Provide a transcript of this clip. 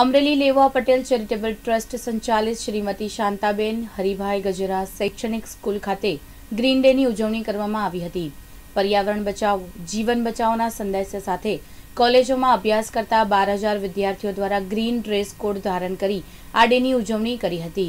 અમરેલી લેવા Patel charitable trust સંચાલિત શ્રીમતી શાંતાબેન હરીભાઈ ગજરાત શૈક્ષણિક સ્કૂલ ખાતે ગ્રીન ડેની ઉજવણી કરવામાં આવી હતી પર્યાવરણ બચાવો જીવન બચાવોના સંદેશ સાથે કોલેજોમાં અભ્યાસ કરતા 12000 વિદ્યાર્થીઓ દ્વારા ગ્રીન ડ્રેસ કોડ ધારણ કરી આડેની ઉજવણી કરી હતી